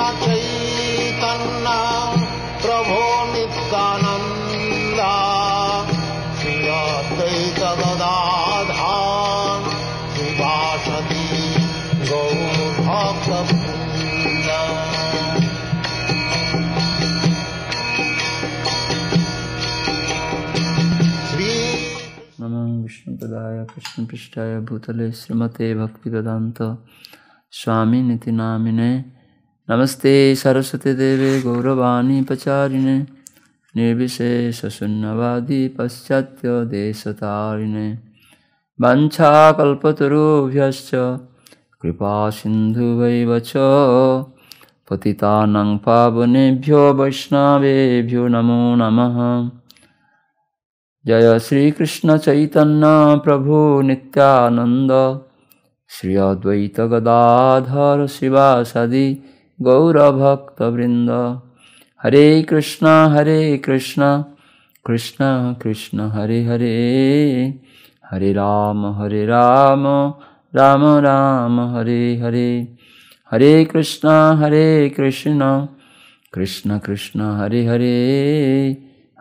चैतन्ना प्रभो नित्यानन्दा विष्णुपदाय कृष्णपृष्ठाय भूतले श्रीमते भक्तिवेदान्त स्वामी नीति नामिने नमस्ते सरस्वती देवे गौरवाणी पचारिणे निर्विशेष शून्यवादी पश्चात देशतारिणे वंशाकल्पतरुभ्यश्च कृपा सिन्धुवैव च पतितानां पावनेभ्यो वैष्णवेभ्यो नमो नमः जय श्रीकृष्णचैतन्यप्रभुनित्यानन्द श्री अद्वैतगदाधर शिवासदि गौरभक्तवृन्द हरे कृष्ण हरे कृष्ण कृष्ण कृष्ण हरे हरे हरे राम हरे राम राम राम हरे हरे हरे कृष्ण हरे कृष्ण कृष्ण कृष्ण हरे हरे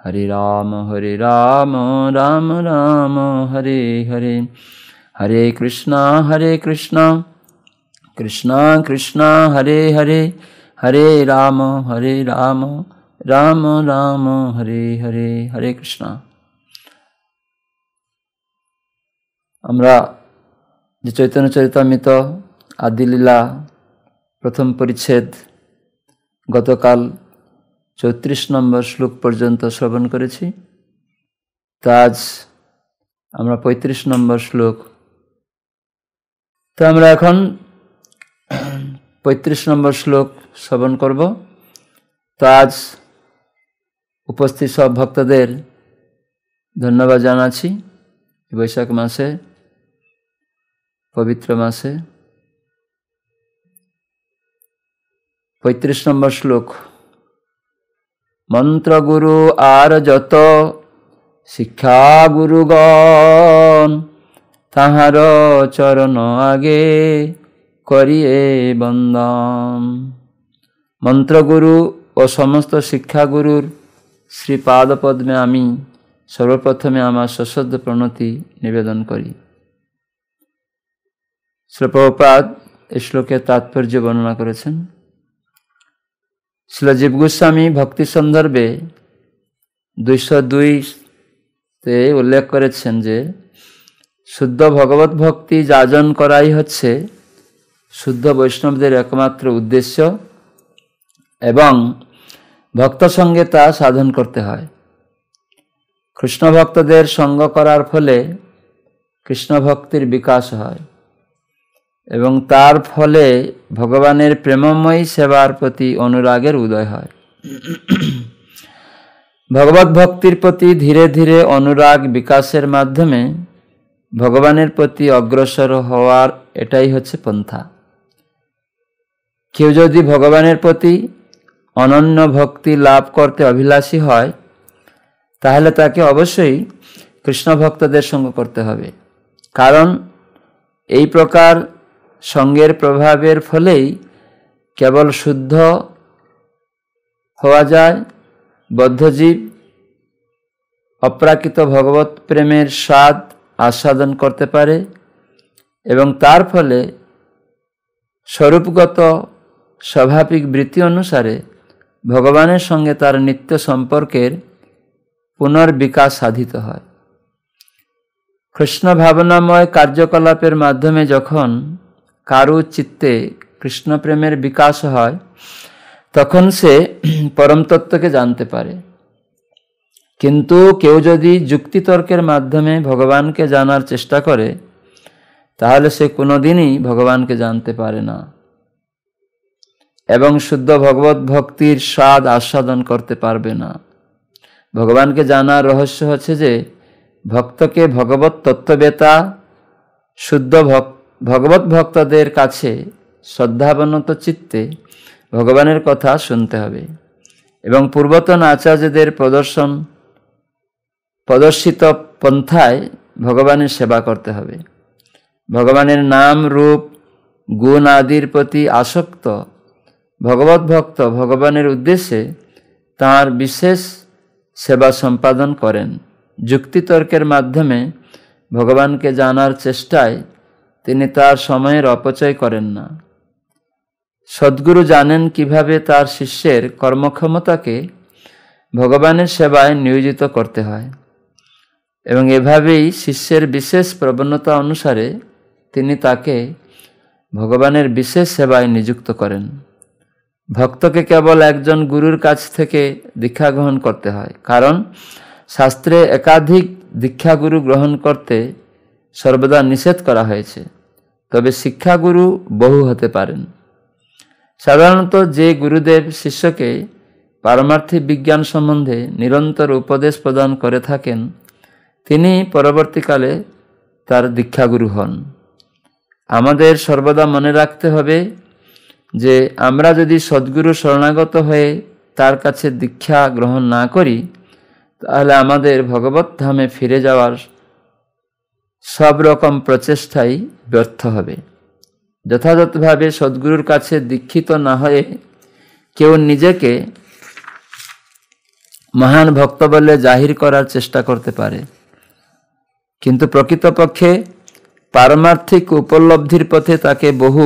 हरे राम हरे राम राम राम हरे हरे हरे कृष्ण हरे कृष्ण কৃষ্ণ কৃষ্ণ হরে হরে হরে রাম হরে রাম রাম রাম হরে হরে হরে কৃষ্ণ আমরা যে চৈতন্য চরিতামৃত আদিলীলা প্রথম পরিচ্ছেদ গতকাল চৌত্রিশ নম্বর শ্লোক পর্যন্ত শ্রবণ করেছি তা আজ আমরা পঁয়ত্রিশ নম্বর শ্লোক তো আমরা এখন পঁয়ত্রিশ নম্বর শ্লোক শ্রবণ করব তো আজ উপস্থিত সব ভক্তদের ধন্যবাদ জানাচ্ছি বৈশাখ মাসে পবিত্র মাসে পঁয়ত্রিশ নম্বর শ্লোক মন্ত্রগুরু আর যত শিক্ষা গুরুগণ তাহার চরণ আগে করিয়ে বন্দন মন্ত্রগুরু ও সমস্ত শিক্ষাগুরুর পাদপদ্মে আমি সর্বপ্রথমে আমার সশ্রদ্ধ প্রণতি নিবেদন করি শ্রপ্রপাত এ শ্লোকের তাৎপর্য বর্ণনা করেছেন শিলজীব গোস্বামী ভক্তি সন্দর্ভে দুইশো দুইতে উল্লেখ করেছেন যে শুদ্ধ ভগবত ভক্তি যাজন করাই হচ্ছে শুদ্ধ বৈষ্ণবদের একমাত্র উদ্দেশ্য এবং ভক্ত সঙ্গে তা সাধন করতে হয় কৃষ্ণ ভক্তদের সঙ্গ করার ফলে কৃষ্ণ ভক্তির বিকাশ হয় এবং তার ফলে ভগবানের প্রেমময়ী সেবার প্রতি অনুরাগের উদয় হয় ভগবত ভক্তির প্রতি ধীরে ধীরে অনুরাগ বিকাশের মাধ্যমে ভগবানের প্রতি অগ্রসর হওয়ার এটাই হচ্ছে পন্থা কেউ যদি ভগবানের প্রতি অনন্য ভক্তি লাভ করতে অভিলাষী হয় তাহলে তাকে অবশ্যই কৃষ্ণ ভক্তদের সঙ্গ করতে হবে কারণ এই প্রকার সঙ্গের প্রভাবের ফলেই কেবল শুদ্ধ হওয়া যায় বদ্ধজীব অপ্রাকৃত ভগবত প্রেমের স্বাদ আস্বাদন করতে পারে এবং তার ফলে স্বরূপগত স্বাভাবিক বৃত্তি অনুসারে ভগবানের সঙ্গে তার নিত্য সম্পর্কের পুনর্বিকাশ সাধিত হয় কৃষ্ণ ভাবনাময় কার্যকলাপের মাধ্যমে যখন কারু চিত্তে কৃষ্ণপ্রেমের বিকাশ হয় তখন সে পরমতত্ত্বকে জানতে পারে কিন্তু কেউ যদি যুক্তিতর্কের মাধ্যমে ভগবানকে জানার চেষ্টা করে তাহলে সে কোনোদিনই ভগবানকে জানতে পারে না এবং শুদ্ধ ভগবত ভক্তির স্বাদ আস্বাদন করতে পারবে না ভগবানকে জানার রহস্য হচ্ছে যে ভক্তকে ভগবত তত্ত্ববেতা শুদ্ধ ভগবত ভক্তদের কাছে শ্রদ্ধাবনত চিত্তে ভগবানের কথা শুনতে হবে এবং পূর্বতন আচার্যদের প্রদর্শন প্রদর্শিত পন্থায় ভগবানের সেবা করতে হবে ভগবানের নাম রূপ গুণ আদির প্রতি আসক্ত ভগবত ভক্ত ভগবানের উদ্দেশ্যে তার বিশেষ সেবা সম্পাদন করেন যুক্তিতর্কের মাধ্যমে ভগবানকে জানার চেষ্টায় তিনি তার সময়ের অপচয় করেন না সদ্গুরু জানেন কিভাবে তার শিষ্যের কর্মক্ষমতাকে ভগবানের সেবায় নিয়োজিত করতে হয় এবং এভাবেই শিষ্যের বিশেষ প্রবণতা অনুসারে তিনি তাকে ভগবানের বিশেষ সেবায় নিযুক্ত করেন ভক্তকে কেবল একজন গুরুর কাছ থেকে দীক্ষা গ্রহণ করতে হয় কারণ শাস্ত্রে একাধিক দীক্ষাগুরু গ্রহণ করতে সর্বদা নিষেধ করা হয়েছে তবে শিক্ষাগুরু বহু হতে পারেন সাধারণত যে গুরুদেব শিষ্যকে পারমার্থী বিজ্ঞান সম্বন্ধে নিরন্তর উপদেশ প্রদান করে থাকেন তিনি পরবর্তীকালে তার দীক্ষাগুরু হন আমাদের সর্বদা মনে রাখতে হবে যে আমরা যদি সদ্গুরু শরণাগত হয়ে তার কাছে দীক্ষা গ্রহণ না করি তাহলে আমাদের ভগবত ধামে ফিরে যাওয়ার সব রকম প্রচেষ্টাই ব্যর্থ হবে যথাযথভাবে সদ্গুরুর কাছে দীক্ষিত না হয়ে কেউ নিজেকে মহান ভক্ত বলে জাহির করার চেষ্টা করতে পারে কিন্তু প্রকৃতপক্ষে পারমার্থিক উপলব্ধির পথে তাকে বহু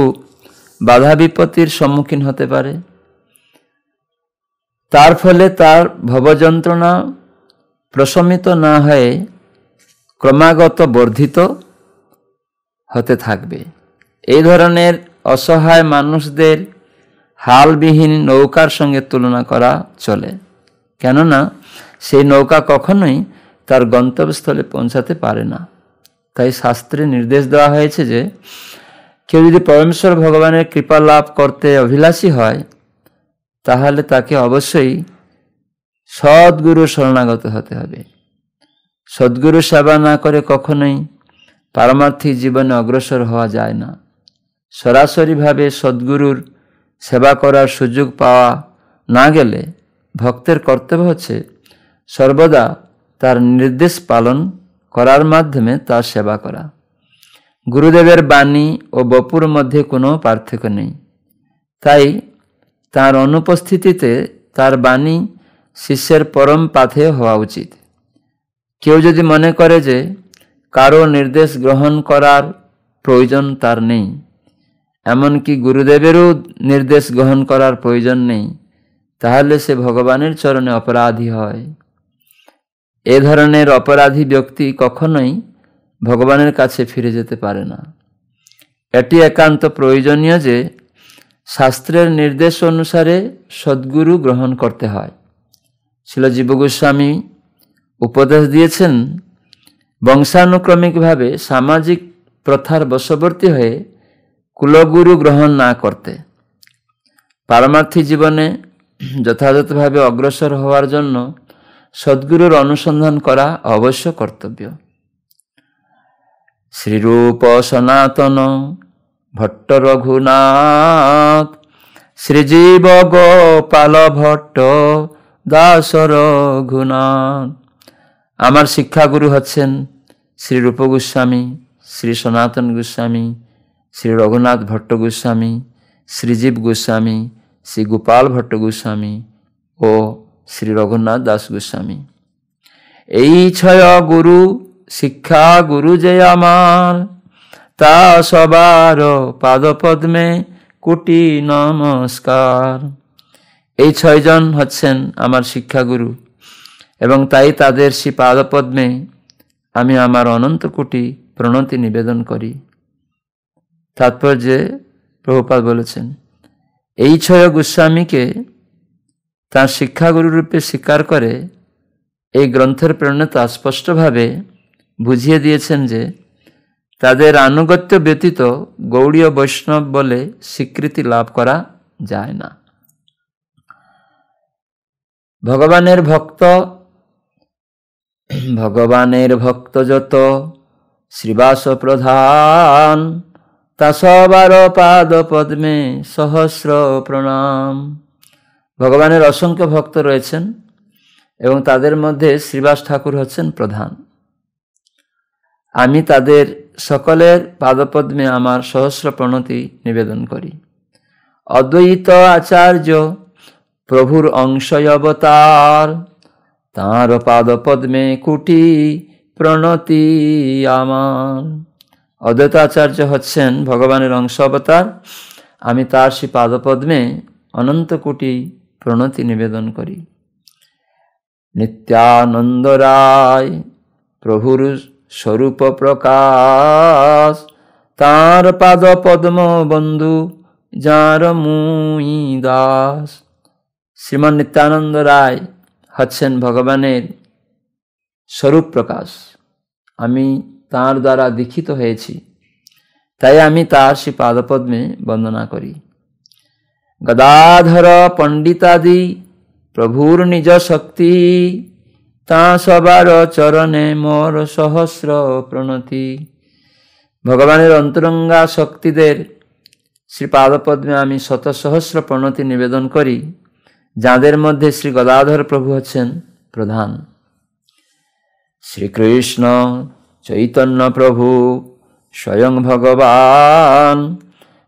বাধা বিপত্তির সম্মুখীন হতে পারে তার ফলে তার ভবযন্ত্রণা প্রশমিত না হয়ে ক্রমাগত বর্ধিত হতে থাকবে এই ধরনের অসহায় মানুষদের হালবিহীন নৌকার সঙ্গে তুলনা করা চলে কেননা সেই নৌকা কখনোই তার গন্তব্যস্থলে পৌঁছাতে পারে না তাই শাস্ত্রে নির্দেশ দেওয়া হয়েছে যে কেউ যদি পরমেশ্বর ভগবানের কৃপা লাভ করতে অভিলাষী হয় তাহলে তাকে অবশ্যই সদ্গুরু শরণাগত হতে হবে সদ্গুরু সেবা না করে কখনোই পারমার্থিক জীবনে অগ্রসর হওয়া যায় না সরাসরিভাবে সদ্গুরুর সেবা করার সুযোগ পাওয়া না গেলে ভক্তের কর্তব্য হচ্ছে সর্বদা তার নির্দেশ পালন করার মাধ্যমে তার সেবা করা গুরুদেবের বাণী ও বপুর মধ্যে কোনো পার্থক্য নেই তাই তার অনুপস্থিতিতে তার বাণী শিষ্যের পরম পাথে হওয়া উচিত কেউ যদি মনে করে যে কারো নির্দেশ গ্রহণ করার প্রয়োজন তার নেই এমনকি গুরুদেবেরও নির্দেশ গ্রহণ করার প্রয়োজন নেই তাহলে সে ভগবানের চরণে অপরাধী হয় এ ধরনের অপরাধী ব্যক্তি কখনোই ভগবানের কাছে ফিরে যেতে পারে না এটি একান্ত প্রয়োজনীয় যে শাস্ত্রের নির্দেশ অনুসারে সদ্গুরু গ্রহণ করতে হয় শিল জীবগোস্বামী উপদেশ দিয়েছেন বংশানুক্রমিকভাবে সামাজিক প্রথার বশবর্তী হয়ে কুলগুরু গ্রহণ না করতে পারমার্থী জীবনে যথাযথভাবে অগ্রসর হওয়ার জন্য সদ্গুরুর অনুসন্ধান করা অবশ্য কর্তব্য শ্রীরূপ সনাতন ভট্ট রঘুনাথ শ্রীজীব গোপাল ভট্ট দাস রঘুনাথ আমার শিক্ষাগুরু হচ্ছেন শ্রীরূপ গোস্বামী শ্রী সনাতন গোস্বামী শ্রী রঘুনাথ ভট্ট গোস্বামী শ্রীজীব গোস্বামী শ্রী গোপাল ভট্ট গোস্বামী ও শ্রী রঘুনাথ দাস গোস্বামী এই ছয় গুরু শিক্ষা গুরু যে আমার তা সবার পাদপদ্মে কোটি নমস্কার এই ছয়জন হচ্ছেন আমার শিক্ষাগুরু এবং তাই তাদের সে পাদপদ্মে আমি আমার অনন্ত কোটি প্রণতি নিবেদন করি তাৎপর্যে প্রভুপাল বলেছেন এই ছয় গোস্বামীকে তার রূপে স্বীকার করে এই গ্রন্থের প্রেরণা তা স্পষ্টভাবে বুঝিয়ে দিয়েছেন যে তাদের আনুগত্য ব্যতীত গৌড়ীয় বৈষ্ণব বলে স্বীকৃতি লাভ করা যায় না ভগবানের ভক্ত ভগবানের ভক্ত যত শ্রীবাস প্রধান তা সবার পাদ পদ্মে সহস্র প্রণাম ভগবানের অসংখ্য ভক্ত রয়েছেন এবং তাদের মধ্যে শ্রীবাস ঠাকুর হচ্ছেন প্রধান আমি তাদের সকলের পাদপদ্মে আমার সহস্র প্রণতি নিবেদন করি অদ্বৈত আচার্য প্রভুর অংশ অবতার তাঁর পাদপদ্মে কুটি প্রণতি আমার অদ্বৈত আচার্য হচ্ছেন ভগবানের অংশ অবতার আমি তার সে পাদপদ্মে অনন্ত কুটি প্রণতি নিবেদন করি নিত্যানন্দ রায় প্রভুর স্বরূপ প্রকাশ তার পাদ পদ্ম বন্ধু যার মুই দাস শ্রীমান নিত্যানন্দ রায় হচ্ছেন ভগবানের স্বরূপ প্রকাশ আমি তার দ্বারা দীক্ষিত হয়েছি তাই আমি তার শ্রী পাদপদ্মে বন্দনা করি গদাধর পণ্ডিতাদি প্রভুর নিজ শক্তি তা সবার চরণে মোর সহস্র প্রণতি ভগবানের অন্তরঙ্গা শক্তিদের শ্রীপাদপদ্মে আমি শত সহস্র প্রণতি নিবেদন করি যাদের মধ্যে শ্রী গদাধর প্রভু হচ্ছেন প্রধান শ্রীকৃষ্ণ চৈতন্য প্রভু স্বয়ং ভগবান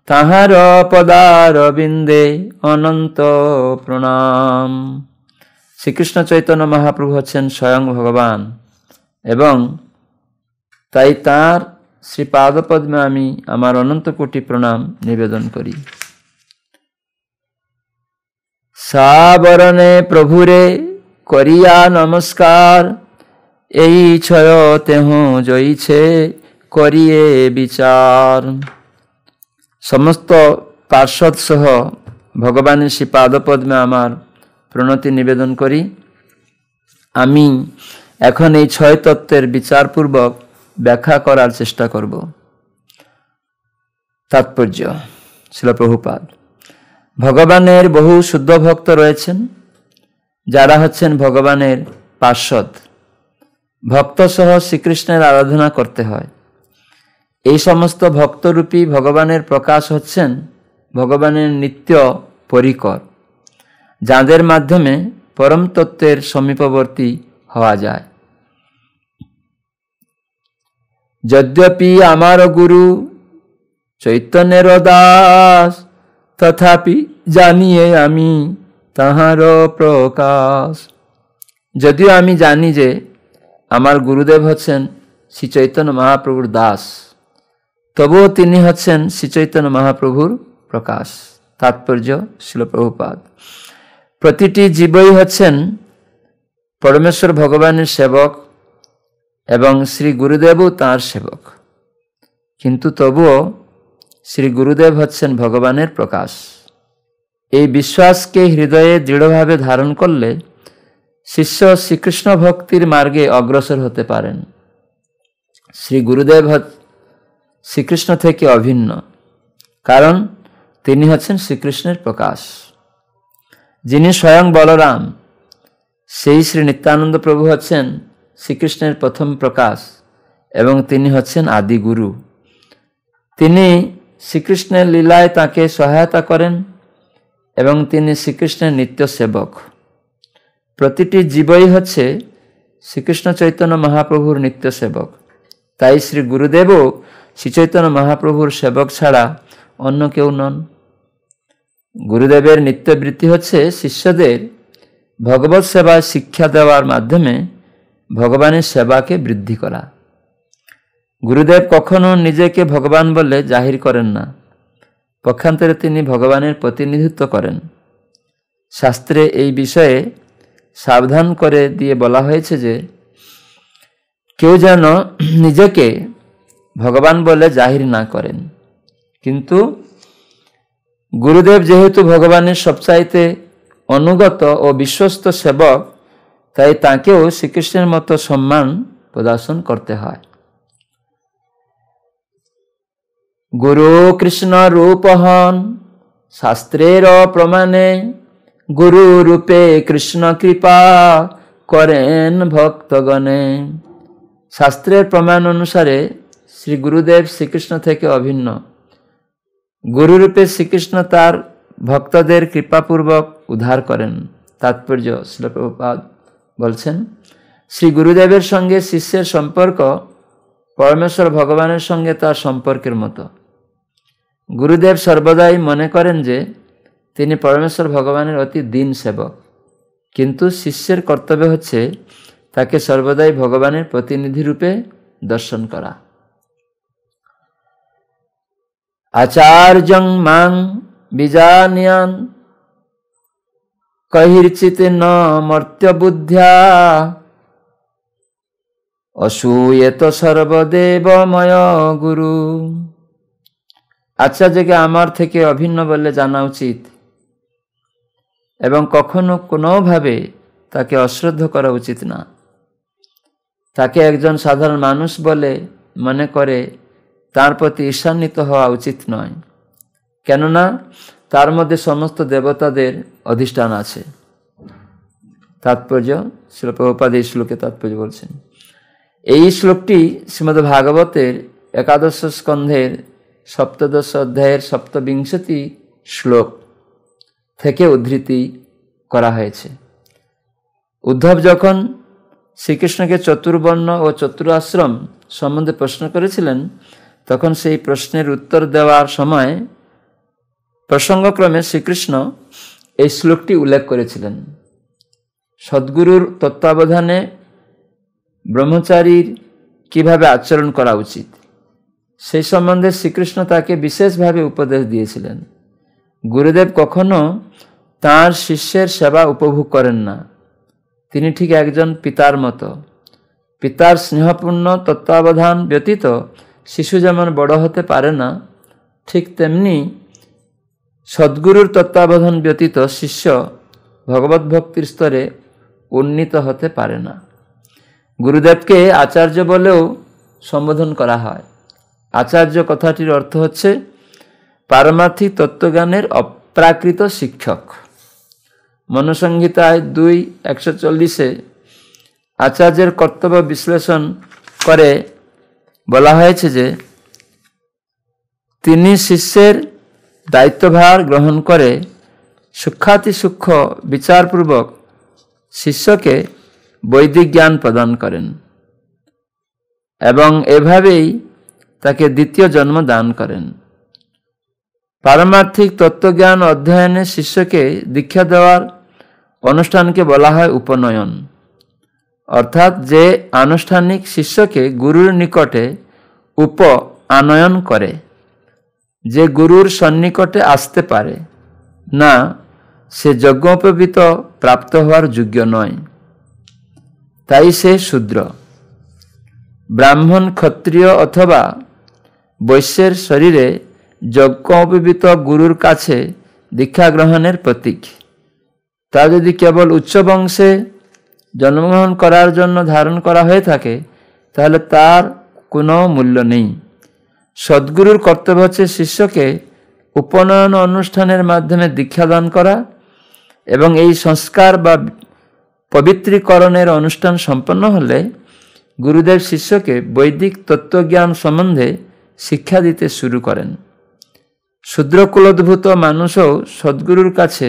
তাহার পদার বিন্দে অনন্ত প্রণাম শ্রীকৃষ্ণ চৈতন্য মহাপ্রভু হচ্ছেন স্বয়ং ভগবান এবং তাই তার শ্রীপাদপদ্মে আমি আমার অনন্ত কোটি প্রণাম নিবেদন করি সাবরণে প্রভুরে করিয়া নমস্কার এই ছয় তেহ জয়ছে করিয়ে বিচার সমস্ত পার্শ্বদ সহ ভগবানের শ্রী পাদপদ্মে আমার প্রণতি নিবেদন করি আমি এখন এই ছয় তত্ত্বের বিচারপূর্বক ব্যাখ্যা করার চেষ্টা করব তাৎপর্য ছিল প্রভুপাদ ভগবানের বহু শুদ্ধ ভক্ত রয়েছেন যারা হচ্ছেন ভগবানের পার্শ্বদ সহ শ্রীকৃষ্ণের আরাধনা করতে হয় এই সমস্ত ভক্তরূপী ভগবানের প্রকাশ হচ্ছেন ভগবানের নিত্য পরিকর যাদের মাধ্যমে পরম তত্ত্বের সমীপবর্তী হওয়া যায় যদ্যপি আমার গুরু চৈতন্যের দাস তথাপি জানিয়ে আমি তাহার প্রকাশ যদিও আমি জানি যে আমার গুরুদেব হচ্ছেন শ্রী চৈতন্য মহাপ্রভুর দাস তবুও তিনি হচ্ছেন শ্রী চৈতন্য মহাপ্রভুর প্রকাশ তাৎপর্য শিল প্রতিটি জীবই হচ্ছেন পরমেশ্বর ভগবানের সেবক এবং শ্রী গুরুদেবও তার সেবক কিন্তু তবুও শ্রী গুরুদেব হচ্ছেন ভগবানের প্রকাশ এই বিশ্বাসকে হৃদয়ে দৃঢ়ভাবে ধারণ করলে শিষ্য শ্রীকৃষ্ণ ভক্তির মার্গে অগ্রসর হতে পারেন শ্রী গুরুদেব শ্রীকৃষ্ণ থেকে অভিন্ন কারণ তিনি হচ্ছেন শ্রীকৃষ্ণের প্রকাশ যিনি স্বয়ং বলরাম সেই শ্রী নিত্যানন্দ প্রভু হচ্ছেন শ্রীকৃষ্ণের প্রথম প্রকাশ এবং তিনি হচ্ছেন আদিগুরু তিনি শ্রীকৃষ্ণের লীলায় তাকে সহায়তা করেন এবং তিনি শ্রীকৃষ্ণের নিত্য সেবক প্রতিটি জীবই হচ্ছে শ্রীকৃষ্ণ চৈতন্য মহাপ্রভুর নিত্য সেবক তাই শ্রী গুরুদেবও শ্রীচৈতন্য মহাপ্রভুর সেবক ছাড়া অন্য কেউ নন গুরুদেবের নিত্যবৃত্তি হচ্ছে শিষ্যদের ভগবত সেবা শিক্ষা দেওয়ার মাধ্যমে ভগবানের সেবাকে বৃদ্ধি করা গুরুদেব কখনো নিজেকে ভগবান বলে জাহির করেন না পক্ষান্তরে তিনি ভগবানের প্রতিনিধিত্ব করেন শাস্ত্রে এই বিষয়ে সাবধান করে দিয়ে বলা হয়েছে যে কেউ যেন নিজেকে ভগবান বলে জাহির না করেন কিন্তু গুরুদেব যেহেতু ভগবানের সবচাইতে অনুগত ও বিশ্বস্ত সেবক তাই তাঁকেও শ্রীকৃষ্ণের মতো সম্মান প্রদর্শন করতে হয় গুরু কৃষ্ণ রূপ হন শাস্ত্রের প্রমাণে গুরু রূপে কৃষ্ণ কৃপা করেন ভক্তগণে শাস্ত্রের প্রমাণ অনুসারে শ্রী গুরুদেব শ্রীকৃষ্ণ থেকে অভিন্ন গুরুরূপে শ্রীকৃষ্ণ তার ভক্তদের কৃপাপূর্বক উদ্ধার করেন তাৎপর্য শিলপ্রপাদ বলছেন শ্রী গুরুদেবের সঙ্গে শিষ্যের সম্পর্ক পরমেশ্বর ভগবানের সঙ্গে তার সম্পর্কের মতো গুরুদেব সর্বদাই মনে করেন যে তিনি পরমেশ্বর ভগবানের অতি দিন সেবক কিন্তু শিষ্যের কর্তব্য হচ্ছে তাকে সর্বদাই ভগবানের প্রতিনিধিরূপে দর্শন করা আচার্যং মাং বিজানিয়ান কহির্চিত ন মর্ত্যবুদ্ধ্যা অসূয়েত সর্বদেবময় গুরু আচার্যকে আমার থেকে অভিন্ন বলে জানা উচিত এবং কখনো কোনোভাবে তাকে অশ্রদ্ধ করা উচিত না তাকে একজন সাধারণ মানুষ বলে মনে করে তার প্রতি ঈশান্বিত হওয়া উচিত নয় কেননা তার মধ্যে সমস্ত দেবতাদের অধিষ্ঠান আছে তাৎপর্য শিলপ্রপাদ এই শ্লোকে তাৎপর্য বলছেন এই শ্লোকটি শ্রীমদ ভাগবতের একাদশ স্কন্ধের সপ্তদশ অধ্যায়ের সপ্তবিংশতি শ্লোক থেকে উদ্ধৃতি করা হয়েছে উদ্ধব যখন শ্রীকৃষ্ণকে চতুর্বর্ণ ও আশ্রম সম্বন্ধে প্রশ্ন করেছিলেন তখন সেই প্রশ্নের উত্তর দেওয়ার সময় প্রসঙ্গক্রমে শ্রীকৃষ্ণ এই শ্লোকটি উল্লেখ করেছিলেন সদ্গুরুর তত্ত্বাবধানে ব্রহ্মচারীর কিভাবে আচরণ করা উচিত সেই সম্বন্ধে শ্রীকৃষ্ণ তাকে বিশেষভাবে উপদেশ দিয়েছিলেন গুরুদেব কখনো তার শিষ্যের সেবা উপভোগ করেন না তিনি ঠিক একজন পিতার মতো পিতার স্নেহপূর্ণ তত্ত্বাবধান ব্যতীত শিশু যেমন বড় হতে পারে না ঠিক তেমনি সদ্গুরুর তত্ত্বাবধান ব্যতীত শিষ্য ভগবত ভক্তির স্তরে উন্নীত হতে পারে না গুরুদেবকে আচার্য বলেও সম্বোধন করা হয় আচার্য কথাটির অর্থ হচ্ছে পারমার্থিক তত্ত্বজ্ঞানের অপ্রাকৃত শিক্ষক মনসংহিতায় দুই একশো চল্লিশে আচার্যের কর্তব্য বিশ্লেষণ করে বলা হয়েছে যে তিনি শিষ্যের দায়িত্বভার গ্রহণ করে সূক্ষাতি বিচারপূর্বক শিষ্যকে বৈদিক জ্ঞান প্রদান করেন এবং এভাবেই তাকে দ্বিতীয় জন্ম দান করেন পারমার্থিক তত্ত্বজ্ঞান অধ্যয়নে শিষ্যকে দীক্ষা দেওয়ার অনুষ্ঠানকে বলা হয় উপনয়ন অর্থাৎ যে আনুষ্ঠানিক শিষ্যকে গুরুর নিকটে উপ আনয়ন করে যে গুরুর সন্নিকটে আসতে পারে না সে যজ্ঞোপবীত প্রাপ্ত হওয়ার যোগ্য নয় তাই সে শূদ্র ব্রাহ্মণ ক্ষত্রিয় অথবা বৈশ্যের শরীরে যজ্ঞোপবীত গুরুর কাছে দীক্ষা গ্রহণের প্রতীক তা যদি কেবল উচ্চ বংশে জন্মগ্রহণ করার জন্য ধারণ করা হয়ে থাকে তাহলে তার কোনো মূল্য নেই সদ্গুরুর কর্তব্য হচ্ছে শিষ্যকে উপনয়ন অনুষ্ঠানের মাধ্যমে দীক্ষাদান করা এবং এই সংস্কার বা পবিত্রীকরণের অনুষ্ঠান সম্পন্ন হলে গুরুদেব শিষ্যকে বৈদিক তত্ত্বজ্ঞান সম্বন্ধে শিক্ষা দিতে শুরু করেন শূদ্রকুলোদ্ভূত মানুষও সদ্গুরুর কাছে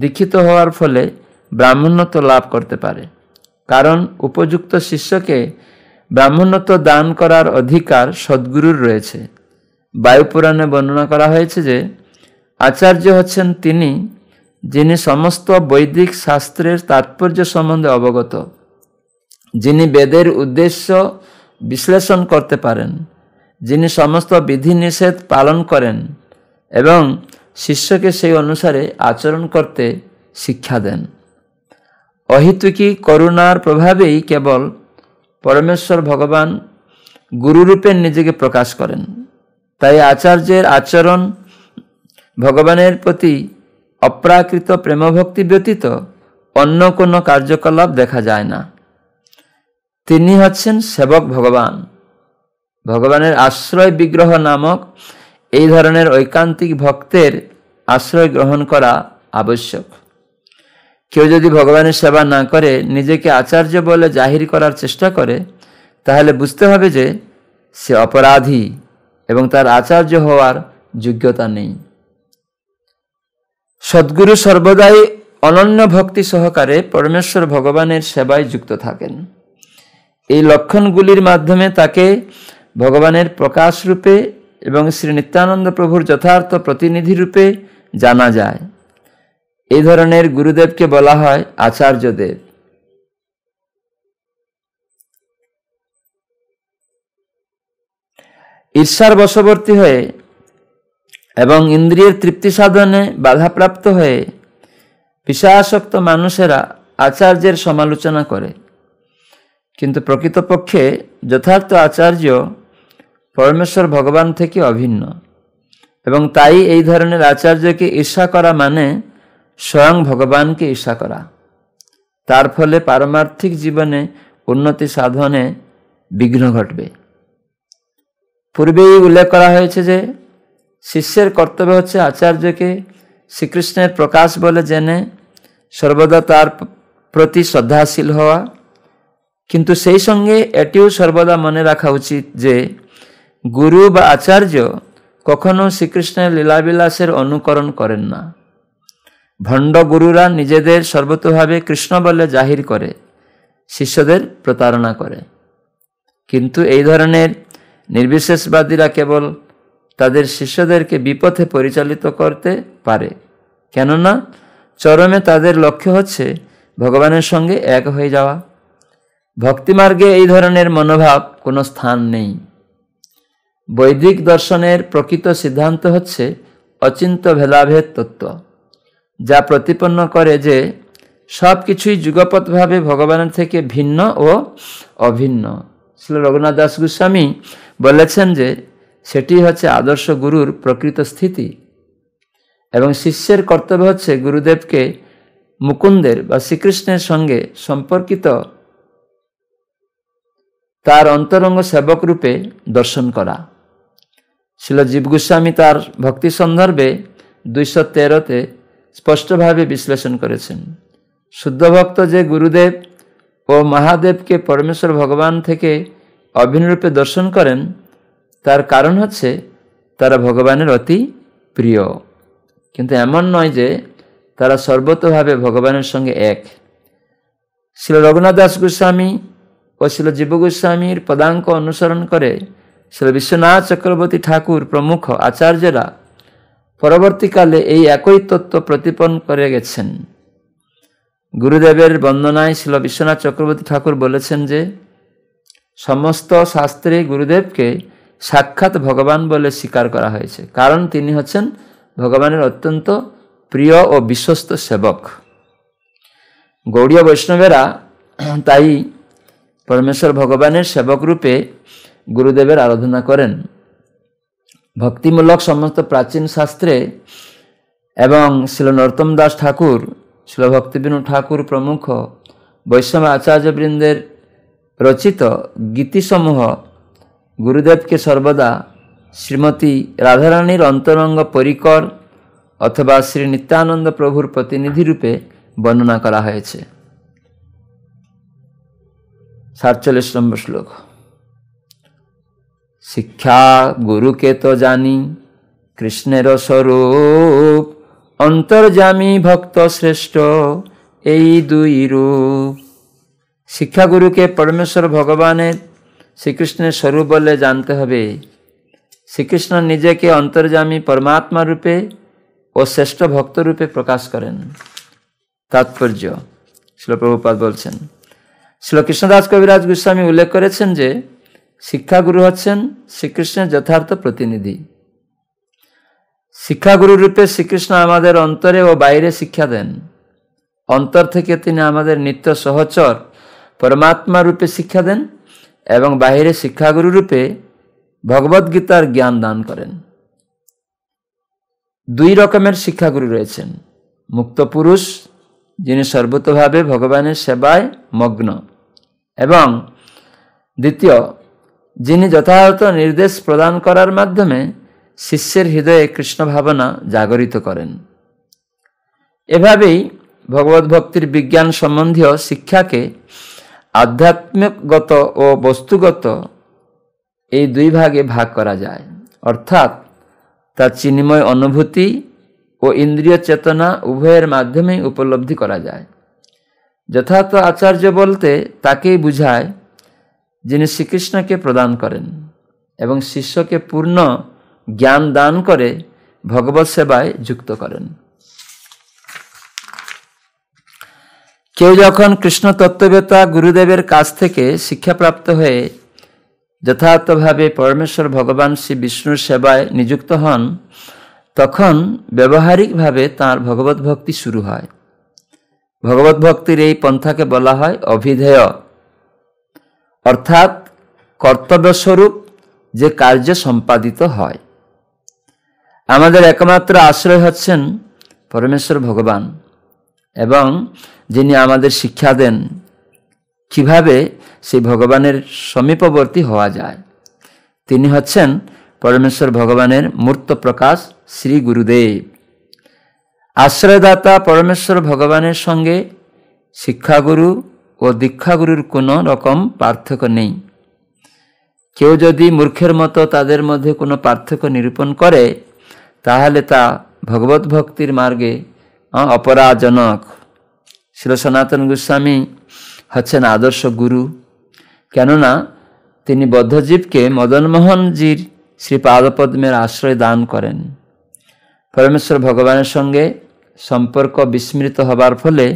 দীক্ষিত হওয়ার ফলে ব্রাহ্মণত্ব লাভ করতে পারে কারণ উপযুক্ত শিষ্যকে ব্রাহ্মণত্ব দান করার অধিকার সদ্গুরুর রয়েছে বায়ুপুরাণে বর্ণনা করা হয়েছে যে আচার্য হচ্ছেন তিনি যিনি সমস্ত বৈদিক শাস্ত্রের তাৎপর্য সম্বন্ধে অবগত যিনি বেদের উদ্দেশ্য বিশ্লেষণ করতে পারেন যিনি সমস্ত বিধিনিষেধ পালন করেন এবং শিষ্যকে সেই অনুসারে আচরণ করতে শিক্ষা দেন অহেতুকী করুণার প্রভাবেই কেবল পরমেশ্বর ভগবান গুরুরূপে নিজেকে প্রকাশ করেন তাই আচার্যের আচরণ ভগবানের প্রতি অপ্রাকৃত প্রেমভক্তি ব্যতীত অন্য কোনো কার্যকলাপ দেখা যায় না তিনি হচ্ছেন সেবক ভগবান ভগবানের আশ্রয় বিগ্রহ নামক এই ধরনের ঐকান্তিক ভক্তের আশ্রয় গ্রহণ করা আবশ্যক কেউ যদি ভগবানের সেবা না করে নিজেকে আচার্য বলে জাহির করার চেষ্টা করে তাহলে বুঝতে হবে যে সে অপরাধী এবং তার আচার্য হওয়ার যোগ্যতা নেই সদ্গুরু সর্বদাই অনন্য ভক্তি সহকারে পরমেশ্বর ভগবানের সেবায় যুক্ত থাকেন এই লক্ষণগুলির মাধ্যমে তাকে ভগবানের প্রকাশ রূপে এবং শ্রী নিত্যানন্দ প্রভুর যথার্থ প্রতিনিধি রূপে জানা যায় এই ধরনের গুরুদেবকে বলা হয় আচার্যদেব ঈর্ষার বশবর্তী হয়ে এবং ইন্দ্রিয়ের তৃপ্তি সাধনে বাধাপ্রাপ্ত হয়ে বিষয়াসক্ত মানুষেরা আচার্যের সমালোচনা করে কিন্তু প্রকৃতপক্ষে যথার্থ আচার্য পরমেশ্বর ভগবান থেকে অভিন্ন এবং তাই এই ধরনের আচার্যকে ঈর্ষা করা মানে স্বয়ং ভগবানকে ঈর্ষা করা তার ফলে পারমার্থিক জীবনে উন্নতি সাধনে বিঘ্ন ঘটবে পূর্বেই উল্লেখ করা হয়েছে যে শিষ্যের কর্তব্য হচ্ছে আচার্যকে শ্রীকৃষ্ণের প্রকাশ বলে জেনে সর্বদা তার প্রতি শ্রদ্ধাশীল হওয়া কিন্তু সেই সঙ্গে এটিও সর্বদা মনে রাখা উচিত যে গুরু বা আচার্য কখনো শ্রীকৃষ্ণের লীলাবিলাসের অনুকরণ করেন না ভণ্ডগুরুরা নিজেদের সর্বতভাবে কৃষ্ণ বলে জাহির করে শিষ্যদের প্রতারণা করে কিন্তু এই ধরনের নির্বিশেষবাদীরা কেবল তাদের শিষ্যদেরকে বিপথে পরিচালিত করতে পারে কেননা চরমে তাদের লক্ষ্য হচ্ছে ভগবানের সঙ্গে এক হয়ে যাওয়া ভক্তিমার্গে এই ধরনের মনোভাব কোনো স্থান নেই বৈদিক দর্শনের প্রকৃত সিদ্ধান্ত হচ্ছে অচিন্ত ভেলাভেদ তত্ত্ব যা প্রতিপন্ন করে যে সব কিছুই যুগপথভাবে ভগবানের থেকে ভিন্ন ও অভিন্ন শ্রী রঘুনাথ দাস গোস্বামী বলেছেন যে সেটি হচ্ছে আদর্শ গুরুর প্রকৃত স্থিতি এবং শিষ্যের কর্তব্য হচ্ছে গুরুদেবকে মুকুন্দের বা শ্রীকৃষ্ণের সঙ্গে সম্পর্কিত তার অন্তরঙ্গ সেবক রূপে দর্শন করা ছিল জীব গোস্বামী তার ভক্তি সন্দর্ভে দুইশো তেরোতে স্পষ্টভাবে বিশ্লেষণ করেছেন শুদ্ধভক্ত যে গুরুদেব ও মহাদেবকে পরমেশ্বর ভগবান থেকে অভিন্নরূপে দর্শন করেন তার কারণ হচ্ছে তারা ভগবানের অতি প্রিয় কিন্তু এমন নয় যে তারা সর্বতভাবে ভগবানের সঙ্গে এক শিল রঘুনাথ দাস গোস্বামী ও শিল জীব গোস্বামীর পদাঙ্ক অনুসরণ করে শিল বিশ্বনাথ চক্রবর্তী ঠাকুর প্রমুখ আচার্যরা পরবর্তীকালে এই একই তত্ত্ব প্রতিপন করে গেছেন গুরুদেবের বন্দনায় ছিল বিশ্বনাথ চক্রবর্তী ঠাকুর বলেছেন যে সমস্ত শাস্ত্রে গুরুদেবকে সাক্ষাৎ ভগবান বলে স্বীকার করা হয়েছে কারণ তিনি হচ্ছেন ভগবানের অত্যন্ত প্রিয় ও বিশ্বস্ত সেবক গৌড়ীয় বৈষ্ণবেরা তাই পরমেশ্বর ভগবানের সেবক রূপে গুরুদেবের আরাধনা করেন ভক্তিমূলক সমস্ত প্রাচীন শাস্ত্রে এবং শিল নরোত্তম দাস ঠাকুর শিল ভক্তিবিনু ঠাকুর প্রমুখ বৈষ্ণব আচার্যবৃন্দের রচিত গীতিসমূহ গুরুদেবকে সর্বদা শ্রীমতী রাধারানীর অন্তরঙ্গ পরিকর অথবা শ্রী নিত্যানন্দ প্রভুর প্রতিনিধি রূপে বর্ণনা করা হয়েছে সাতচল্লিশ নম্বর শ্লোক শিক্ষা গুরুকে তো জানি কৃষ্ণের স্বরূপ অন্তর্জামী ভক্ত শ্রেষ্ঠ এই দুই রূপ গুরুকে পরমেশ্বর ভগবানের শ্রীকৃষ্ণের স্বরূপ বলে জানতে হবে শ্রীকৃষ্ণ নিজেকে অন্তর্জামী পরমাত্মা রূপে ও শ্রেষ্ঠ ভক্ত রূপে প্রকাশ করেন তাৎপর্য শিলপ্রভুপাত বলছেন শিল কৃষ্ণদাস কবিরাজ গোস্বামী উল্লেখ করেছেন যে শিক্ষাগুরু হচ্ছেন শ্রীকৃষ্ণের যথার্থ প্রতিনিধি শিক্ষাগুরু রূপে শ্রীকৃষ্ণ আমাদের অন্তরে ও বাইরে শিক্ষা দেন অন্তর থেকে তিনি আমাদের নিত্য সহচর পরমাত্মা রূপে শিক্ষা দেন এবং বাহিরে শিক্ষাগুরু রূপে ভগবদ্গীতার জ্ঞান দান করেন দুই রকমের শিক্ষাগুরু রয়েছেন মুক্ত পুরুষ যিনি সর্বতভাবে ভগবানের সেবায় মগ্ন এবং দ্বিতীয় যিনি যথাযথ নির্দেশ প্রদান করার মাধ্যমে শিষ্যের হৃদয়ে কৃষ্ণ ভাবনা জাগরিত করেন এভাবেই ভগবত ভক্তির বিজ্ঞান সম্বন্ধীয় শিক্ষাকে আধ্যাত্মিকগত ও বস্তুগত এই দুই ভাগে ভাগ করা যায় অর্থাৎ তা চিনিময় অনুভূতি ও ইন্দ্রিয় চেতনা উভয়ের মাধ্যমেই উপলব্ধি করা যায় যথার্থ আচার্য বলতে তাকেই বুঝায় যিনি শ্রীকৃষ্ণকে প্রদান করেন এবং শিষ্যকে পূর্ণ জ্ঞান দান করে ভগবত সেবায় যুক্ত করেন কেউ যখন কৃষ্ণ তত্ত্ববেতা গুরুদেবের কাছ থেকে শিক্ষাপ্রাপ্ত হয়ে যথার্থভাবে পরমেশ্বর ভগবান শ্রী বিষ্ণুর সেবায় নিযুক্ত হন তখন ব্যবহারিকভাবে তার ভগবত ভক্তি শুরু হয় ভগবত ভক্তির এই পন্থাকে বলা হয় অভিধেয় অর্থাৎ কর্তব্যস্বরূপ যে কার্য সম্পাদিত হয় আমাদের একমাত্র আশ্রয় হচ্ছেন পরমেশ্বর ভগবান এবং যিনি আমাদের শিক্ষা দেন কিভাবে সেই ভগবানের সমীপবর্তী হওয়া যায় তিনি হচ্ছেন পরমেশ্বর ভগবানের মূর্ত প্রকাশ শ্রী গুরুদেব আশ্রয়দাতা পরমেশ্বর ভগবানের সঙ্গে শিক্ষাগুরু ও দীক্ষাগুরুর কোনো রকম পার্থক্য নেই কেউ যদি মূর্খের মতো তাদের মধ্যে কোনো পার্থক্য নিরূপণ করে তাহলে তা ভগবত ভক্তির মার্গে অপরাজনক শিল সনাতন গোস্বামী হচ্ছেন আদর্শ গুরু কেননা তিনি বদ্ধজীবকে মদনমোহনজির শ্রীপাদপদ্মের আশ্রয় দান করেন পরমেশ্বর ভগবানের সঙ্গে সম্পর্ক বিস্মৃত হবার ফলে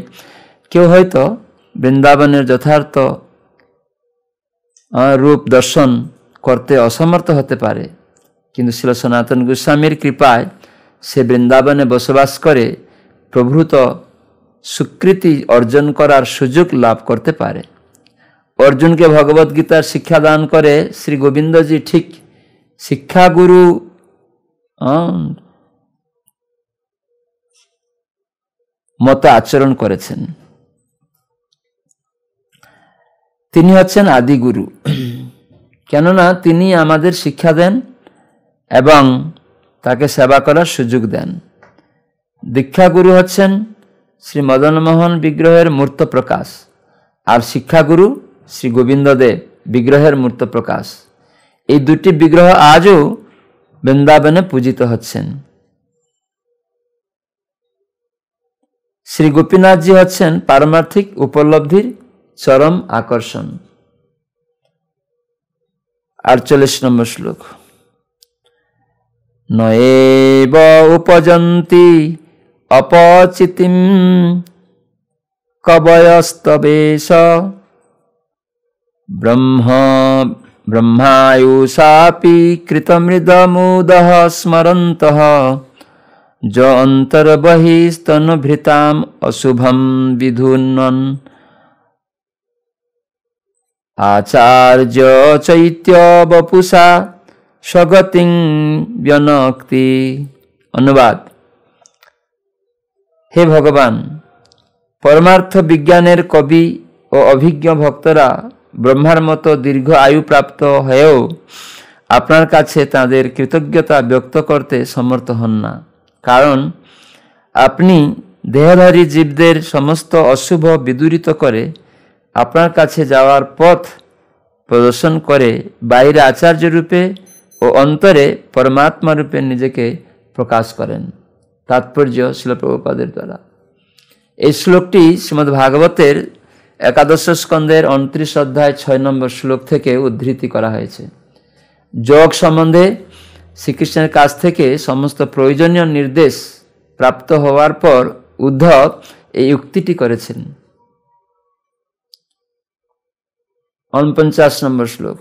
কেউ হয়তো বৃন্দাবনের যথার্থ রূপ দর্শন করতে অসমর্থ হতে পারে কিন্তু ছিল সনাতন গোস্বামীর কৃপায় সে বৃন্দাবনে বসবাস করে প্রভূত স্বীকৃতি অর্জন করার সুযোগ লাভ করতে পারে অর্জুনকে ভগবদ্গীতার শিক্ষাদান করে শ্রী গোবিন্দজি ঠিক শিক্ষাগুরু মতো আচরণ করেছেন তিনি হচ্ছেন আদিগুরু কেননা তিনি আমাদের শিক্ষা দেন এবং তাকে সেবা করার সুযোগ দেন দীক্ষাগুরু হচ্ছেন শ্রী মদনমোহন বিগ্রহের মূর্ত প্রকাশ আর শিক্ষাগুরু শ্রী গোবিন্দদেব বিগ্রহের মূর্ত প্রকাশ এই দুটি বিগ্রহ আজও বৃন্দাবনে পূজিত হচ্ছেন শ্রী গোপীনাথজি হচ্ছেন পারমার্থিক উপলব্ধির চরম আকর্ষণ আটচল্লিশ নম্বর শ্লোক নয়েব উপজন্তি অপচিতিম কবয়স্তবেশ ব্রহ্ম ব্রহ্মায়ুষাপি কৃতমৃদমুদ স্মরন্ত যন্তর্বহিস্তনভৃতাম অশুভম বিধুন্বন আচার্য চৈত্য বপুষা স্বগতিং ব্যনক্তি অনুবাদ হে ভগবান পরমার্থ বিজ্ঞানের কবি ও অভিজ্ঞ ভক্তরা ব্রহ্মার মতো দীর্ঘ আয়ু প্রাপ্ত হয়েও আপনার কাছে তাদের কৃতজ্ঞতা ব্যক্ত করতে সমর্থ হন না কারণ আপনি দেহধারী জীবদের সমস্ত অশুভ বিদূরিত করে আপনার কাছে যাওয়ার পথ প্রদর্শন করে বাইরে আচার্য রূপে ও অন্তরে পরমাত্মা রূপে নিজেকে প্রকাশ করেন তাৎপর্য শিলপ্রভুপাদের দ্বারা এই শ্লোকটি শ্রীমদ ভাগবতের একাদশ স্কন্ধের অন্ত্রিশ অধ্যায় ছয় নম্বর শ্লোক থেকে উদ্ধৃতি করা হয়েছে যোগ সম্বন্ধে শ্রীকৃষ্ণের কাছ থেকে সমস্ত প্রয়োজনীয় নির্দেশ প্রাপ্ত হওয়ার পর উদ্ধব এই উক্তিটি করেছেন उनपचास नंबर श्लोक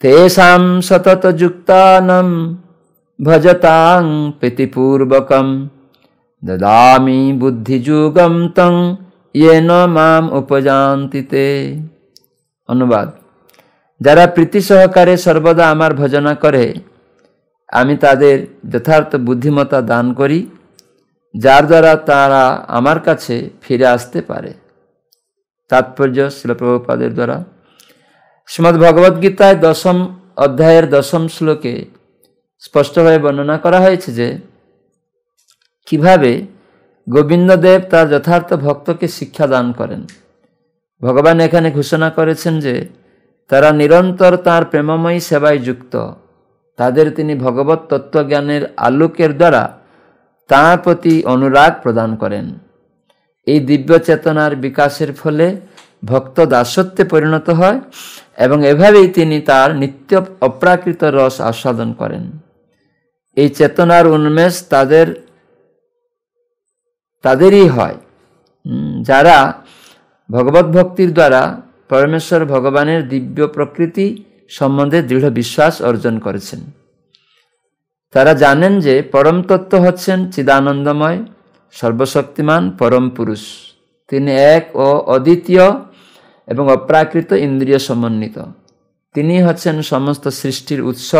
तेषां सततयुक्तानं भजतां प्रीतिपूर्वकं ददामि বুদ্ধিযুগম तं येन মাম উপজান্তি তে অনুবাদ যারা প্রীতি সহকারে সর্বদা আমার ভজনা করে আমি তাদের যথার্থ বুদ্ধিমত্তা দান করি যার দ্বারা তারা আমার কাছে ফিরে আসতে পারে তাৎপর্য শিলপ্রভুপাদের দ্বারা ভগবদ গীতায় দশম অধ্যায়ের দশম শ্লোকে স্পষ্টভাবে বর্ণনা করা হয়েছে যে কিভাবে গোবিন্দদেব তার যথার্থ ভক্তকে শিক্ষা দান করেন ভগবান এখানে ঘোষণা করেছেন যে তারা নিরন্তর তার প্রেমময়ী সেবায় যুক্ত তাদের তিনি ভগবত তত্ত্বজ্ঞানের আলোকের দ্বারা তাঁর প্রতি অনুরাগ প্রদান করেন এই দিব্য চেতনার বিকাশের ফলে ভক্ত দাসত্বে পরিণত হয় এবং এভাবেই তিনি তার নিত্য অপ্রাকৃত রস আস্বাদন করেন এই চেতনার উন্মেষ তাদের তাদেরই হয় যারা ভগবত ভক্তির দ্বারা পরমেশ্বর ভগবানের দিব্য প্রকৃতি সম্বন্ধে দৃঢ় বিশ্বাস অর্জন করেছেন তারা জানেন যে পরম তত্ত্ব হচ্ছেন চিদানন্দময় সর্বশক্তিমান পরম পুরুষ তিনি এক ও অদ্বিতীয় এবং অপ্রাকৃত ইন্দ্রিয় সমন্বিত তিনি হচ্ছেন সমস্ত সৃষ্টির উৎস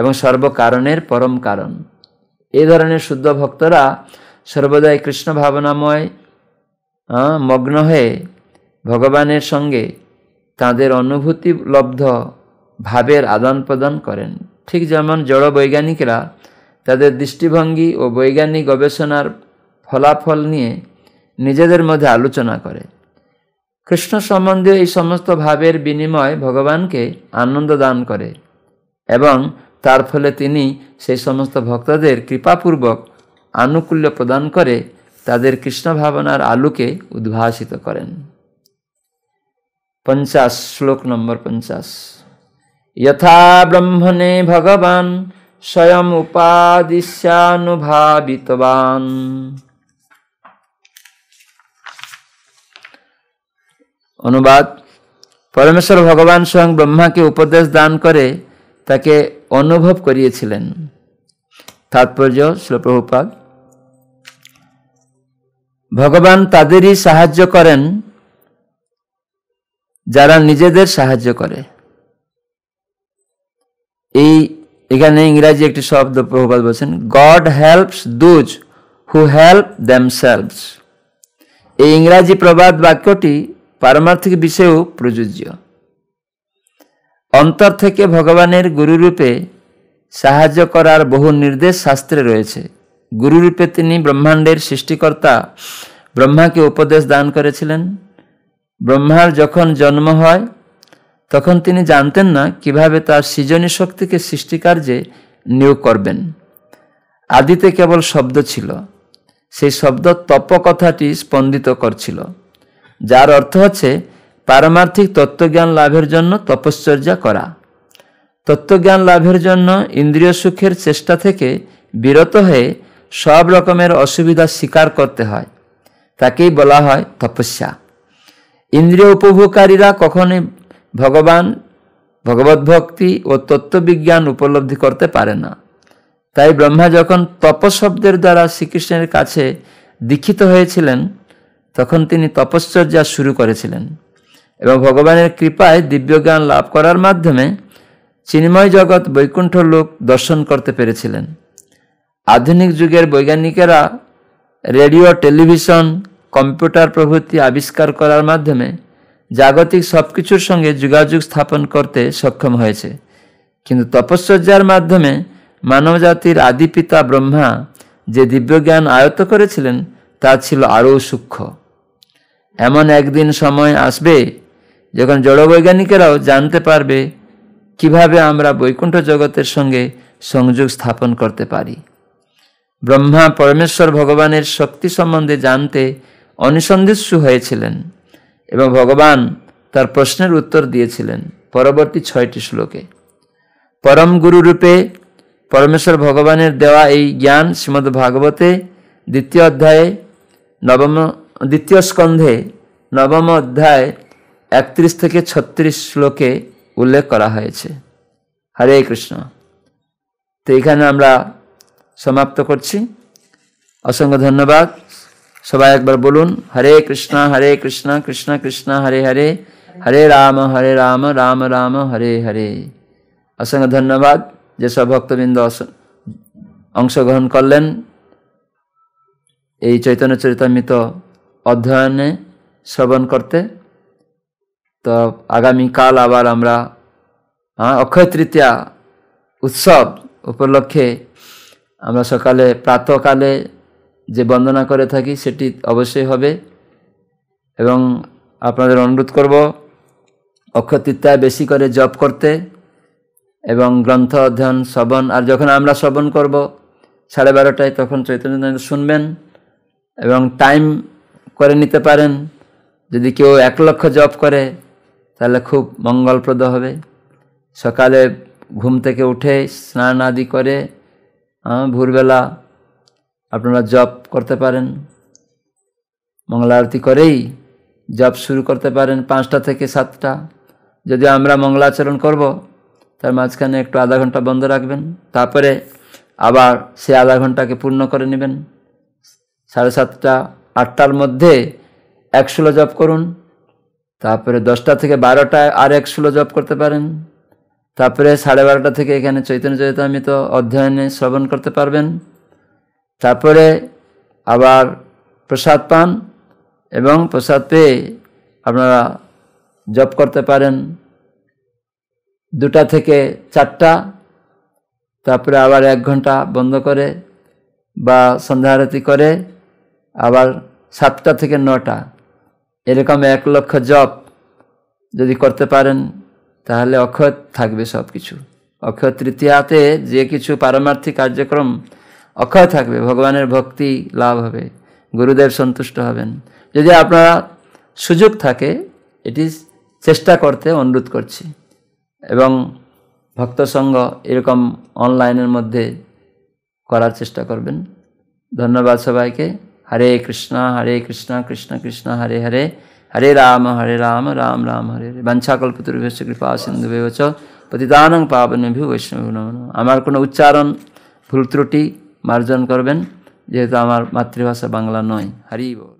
এবং সর্বকারণের পরম কারণ এ ধরনের শুদ্ধ ভক্তরা সর্বদাই কৃষ্ণ ভাবনাময় মগ্ন হয়ে ভগবানের সঙ্গে তাদের অনুভূতি লব্ধ ভাবের আদান প্রদান করেন ঠিক যেমন জড় বৈজ্ঞানিকরা তাদের দৃষ্টিভঙ্গি ও বৈজ্ঞানিক গবেষণার ফলাফল নিয়ে নিজেদের মধ্যে আলোচনা করে কৃষ্ণ সম্বন্ধে এই সমস্ত ভাবের বিনিময় ভগবানকে আনন্দ দান করে এবং তার ফলে তিনি সেই সমস্ত ভক্তদের কৃপাপূর্বক আনুকূল্য প্রদান করে তাদের কৃষ্ণ ভাবনার আলোকে উদ্ভাসিত করেন পঞ্চাশ শ্লোক নম্বর পঞ্চাশ যথা ব্রহ্মণে ভগবান স্বয়ং উপাদিশ্যানুভাবিতবান অনুবাদ পরমেশ্বর ভগবান স্বয়ং ব্রহ্মাকে উপদেশ দান করে তাকে অনুভব করিয়েছিলেন তাৎপর্য শিলপ্রভুপাদ ভগবান তাদেরই সাহায্য করেন যারা নিজেদের সাহায্য করে এই এখানে ইংরাজি একটি শব্দ প্রভুপাত বলছেন God helps those who help themselves এই ইংরাজি প্রবাদ বাক্যটি পারমার্থিক বিষয়েও প্রযোজ্য অন্তর থেকে ভগবানের গুরুরূপে সাহায্য করার বহু নির্দেশ শাস্ত্রে রয়েছে গুরুরূপে তিনি ব্রহ্মাণ্ডের সৃষ্টিকর্তা ব্রহ্মাকে উপদেশ দান করেছিলেন ব্রহ্মার যখন জন্ম হয় তখন তিনি জানতেন না কিভাবে তার সৃজনী শক্তিকে সৃষ্টিকার্যে নিয়োগ করবেন আদিতে কেবল শব্দ ছিল সেই শব্দ তপকথাটি স্পন্দিত করছিল যার অর্থ হচ্ছে পারমার্থিক তত্ত্বজ্ঞান লাভের জন্য তপশ্চর্যা করা তত্ত্বজ্ঞান লাভের জন্য ইন্দ্রিয় সুখের চেষ্টা থেকে বিরত হয়ে সব রকমের অসুবিধা স্বীকার করতে হয় তাকেই বলা হয় তপস্যা ইন্দ্রিয় উপভোগকারীরা কখনই ভগবান ভক্তি ও তত্ত্ববিজ্ঞান উপলব্ধি করতে পারে না তাই ব্রহ্মা যখন তপশব্দের দ্বারা শ্রীকৃষ্ণের কাছে দীক্ষিত হয়েছিলেন তখন তিনি তপশ্চর্যা শুরু করেছিলেন এবং ভগবানের কৃপায় দিব্যজ্ঞান লাভ করার মাধ্যমে চিন্ময় জগৎ বৈকুণ্ঠ লোক দর্শন করতে পেরেছিলেন আধুনিক যুগের বৈজ্ঞানিকেরা রেডিও টেলিভিশন কম্পিউটার প্রভৃতি আবিষ্কার করার মাধ্যমে জাগতিক সব কিছুর সঙ্গে যোগাযোগ স্থাপন করতে সক্ষম হয়েছে কিন্তু তপশ্চর্যার মাধ্যমে মানবজাতির আদিপিতা ব্রহ্মা যে দিব্যজ্ঞান আয়ত্ত করেছিলেন তা ছিল আরও সূক্ষ্ম এমন একদিন সময় আসবে যখন জড়বৈজ্ঞানিকেরাও জানতে পারবে কিভাবে আমরা বৈকুণ্ঠ জগতের সঙ্গে সংযোগ স্থাপন করতে পারি ব্রহ্মা পরমেশ্বর ভগবানের শক্তি সম্বন্ধে জানতে অনিসন্দিৎসু হয়েছিলেন এবং ভগবান তার প্রশ্নের উত্তর দিয়েছিলেন পরবর্তী ছয়টি শ্লোকে পরম গুরুরূপে পরমেশ্বর ভগবানের দেওয়া এই জ্ঞান শ্রীমদ্ ভাগবতে দ্বিতীয় অধ্যায়ে নবম দ্বিতীয় স্কন্ধে নবম অধ্যায় একত্রিশ থেকে ছত্রিশ শ্লোকে উল্লেখ করা হয়েছে হরে কৃষ্ণ তো এখানে আমরা সমাপ্ত করছি অসংখ্য ধন্যবাদ সবাই একবার বলুন হরে কৃষ্ণ হরে কৃষ্ণ কৃষ্ণ কৃষ্ণ হরে হরে হরে রাম হরে রাম রাম রাম হরে হরে অসংখ্য ধন্যবাদ যেসব ভক্তবৃন্দ অংশগ্রহণ করলেন এই চৈতন্য চরিতামৃত অধ্যয়নে শ্রবণ করতে তো আগামীকাল আবার আমরা হ্যাঁ, অক্ষয় তৃতীয়া উৎসব উপলক্ষে আমরা সকালে প্রাতকালে যে বন্দনা করে থাকি সেটি অবশ্যই হবে এবং আপনাদের অনুরোধ করব অক্ষয় তৃতীয়া বেশি করে জপ করতে এবং গ্রন্থ অধ্যয়ন শ্রবণ আর যখন আমরা শ্রবণ করব সাড়ে বারোটায় তখন চৈতন্য শুনবেন এবং টাইম করে নিতে পারেন যদি কেউ এক লক্ষ জপ করে তাহলে খুব মঙ্গলপ্রদ হবে সকালে ঘুম থেকে উঠে স্নান আদি করে ভোরবেলা আপনারা জপ করতে পারেন আরতি করেই জপ শুরু করতে পারেন পাঁচটা থেকে সাতটা যদি আমরা মঙ্গলাচরণ করব তার মাঝখানে একটু আধা ঘন্টা বন্ধ রাখবেন তারপরে আবার সে আধা ঘন্টাকে পূর্ণ করে নেবেন সাড়ে সাতটা আটটার মধ্যে এক ষোলো জপ করুন তারপরে দশটা থেকে বারোটা আর এক ষোলো জপ করতে পারেন তারপরে সাড়ে বারোটা থেকে এখানে চৈতন্য চৈতামিত অধ্যয়নে শ্রবণ করতে পারবেন তারপরে আবার প্রসাদ পান এবং প্রসাদ পেয়ে আপনারা জপ করতে পারেন দুটা থেকে চারটা তারপরে আবার এক ঘন্টা বন্ধ করে বা সন্ধ্যা আরতি করে আবার সাতটা থেকে নটা এরকম এক লক্ষ জপ যদি করতে পারেন তাহলে অক্ষয় থাকবে সব কিছু অক্ষয় তৃতীয়াতে যে কিছু পারমার্থিক কার্যক্রম অক্ষয় থাকবে ভগবানের ভক্তি লাভ হবে গুরুদেব সন্তুষ্ট হবেন যদি আপনারা সুযোগ থাকে এটি চেষ্টা করতে অনুরোধ করছি এবং ভক্ত সঙ্গ এরকম অনলাইনের মধ্যে করার চেষ্টা করবেন ধন্যবাদ সবাইকে হরে কৃষ্ণ হরে কৃষ্ণ কৃষ্ণ কৃষ্ণ হরে হরে হরে রাম হরে রাম রাম রাম হরে হরে বাঞ্ছাকল্পতুর্ভ্যশ্চ কৃপা সিন্ধু বেবচ পতিতানং পাবনভ্যু বৈষ্ণব আমার কোনো উচ্চারণ ভুল ত্রুটি মার্জন করবেন যেহেতু আমার মাতৃভাষা বাংলা নয় হারিব